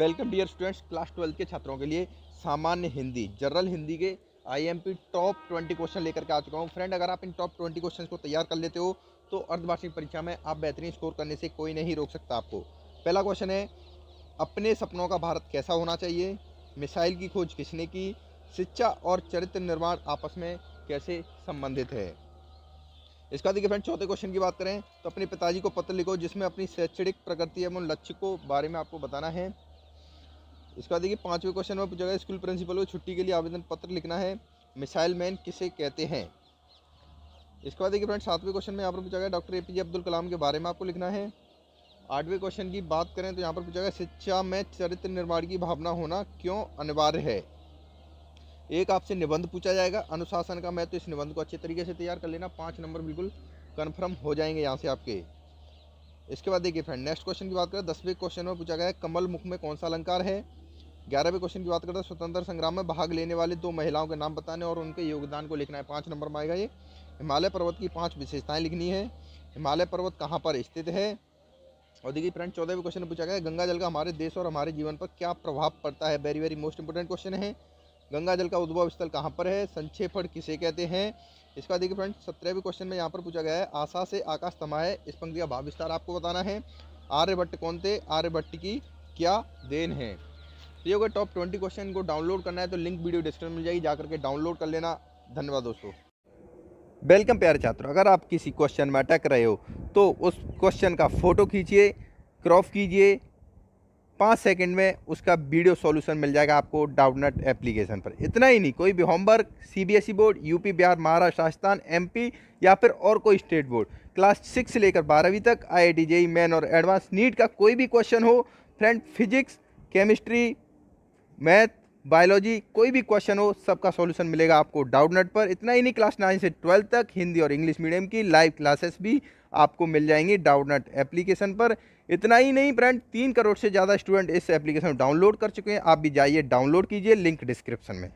welcome dear students class twelfth के छात्रों के लिए सामान्य हिंदी जनरल हिंदी के आईएमपी टॉप ट्वेंटी क्वेश्चन लेकर के आ चुका हूँ फ्रेंड अगर आप इन टॉप ट्वेंटी क्वेश्चन को तैयार कर लेते हो तो अर्धवार्षिक परीक्षा में आप बेहतरीन स्कोर करने से कोई नहीं रोक सकता आपको पहला क्वेश्चन है अपने सपनों का भारत कैसा होना चाहिए मिसाइल की खोज किसने की शिक्षा और चरित्र निर्माण आपस में कैसे संबंधित है इसका देखिए फ्रेंड चौथे क्वेश्चन की बात करें तो अपने पिताजी को पत्र लिखो जिसमें अपनी शैक्षणिक प्रगति एवं लक्ष्य को बारे में आपको बताना है इसके बाद देखिए पाँचवें क्वेश्चन में पूछा गया स्कूल प्रिंसिपल को छुट्टी के लिए आवेदन पत्र लिखना है मिसाइल मैन किसे कहते हैं इसके बाद देखिए फ्रेंड सातवें क्वेश्चन में यहाँ पर पूछा गया doctor A P Abdul Kalam के बारे में आपको लिखना है आठवें क्वेश्चन की बात करें तो यहाँ पर पूछा गया शिक्षा में चरित्र निर्माण की भावना होना क्यों अनिवार्य है एक आपसे निबंध पूछा जाएगा अनुशासन का मैं तो इस निबंध को अच्छे तरीके से तैयार कर लेना पाँच नंबर बिल्कुल कन्फर्म हो जाएंगे यहाँ से आपके इसके बाद देखिए फ्रेंड नेक्स्ट क्वेश्चन की बात करें दसवें क्वेश्चन में पूछा गया कमल मुख में कौन सा अलंकार है ग्यारहवें क्वेश्चन की बात करते हैं स्वतंत्र संग्राम में भाग लेने वाले दो महिलाओं के नाम बताने और उनके योगदान को लिखना है पाँच नंबर में आएगा ये हिमालय पर्वत की पाँच विशेषताएँ लिखनी है हिमालय पर्वत कहाँ पर स्थित है और देखिए फ्रेंड चौदहवें क्वेश्चन पूछा गया गंगा जल का हमारे देश और हमारे जीवन पर क्या प्रभाव पड़ता है very very most important question है गंगा जल का उद्भव स्थल कहाँ पर है संक्षेपण किसे कहते हैं इसका देखिए फ्रेंड सत्रहवें क्वेश्चन में यहाँ पर पूछा गया है आशा से आकाश तमा है इस पंक्ति का भाव विस्तार आपको बताना है आर्यभट्ट कौन थे आर्यभट्ट की क्या देन है तो ये अगर टॉप ट्वेंटी क्वेश्चन को डाउनलोड करना है तो लिंक वीडियो डिस्क्रिप्शन मिल जाएगी जाकर के डाउनलोड कर लेना धन्यवाद दोस्तों वेलकम प्यारे छात्रों अगर आप किसी क्वेश्चन में अटक रहे हो तो उस क्वेश्चन का फ़ोटो खींचिए क्रॉप कीजिए पाँच सेकंड में उसका वीडियो सॉल्यूशन मिल जाएगा आपको डाउटनेट एप्लीकेशन पर इतना ही नहीं कोई भी homework CBSE board UP Bihar Maharashtra Rajasthan MP या फिर और कोई स्टेट बोर्ड क्लास सिक्स से लेकर बारहवीं तक आई आई मेन और एडवांस नीट का कोई भी क्वेश्चन हो friend physics chemistry math biology कोई भी क्वेश्चन हो सबका सॉल्यूशन मिलेगा आपको डाउट नट पर इतना ही नहीं क्लास नाइन से ट्वेल्थ तक हिंदी और इंग्लिश मीडियम की लाइव क्लासेस भी आपको मिल जाएंगी डाउट नट एप्लीकेशन पर इतना ही नहीं फ्रेंड तीन करोड़ से ज़्यादा स्टूडेंट इस एप्लीकेशन डाउनलोड कर चुके हैं आप भी जाइए डाउनलोड कीजिए लिंक डिस्क्रिप्शन में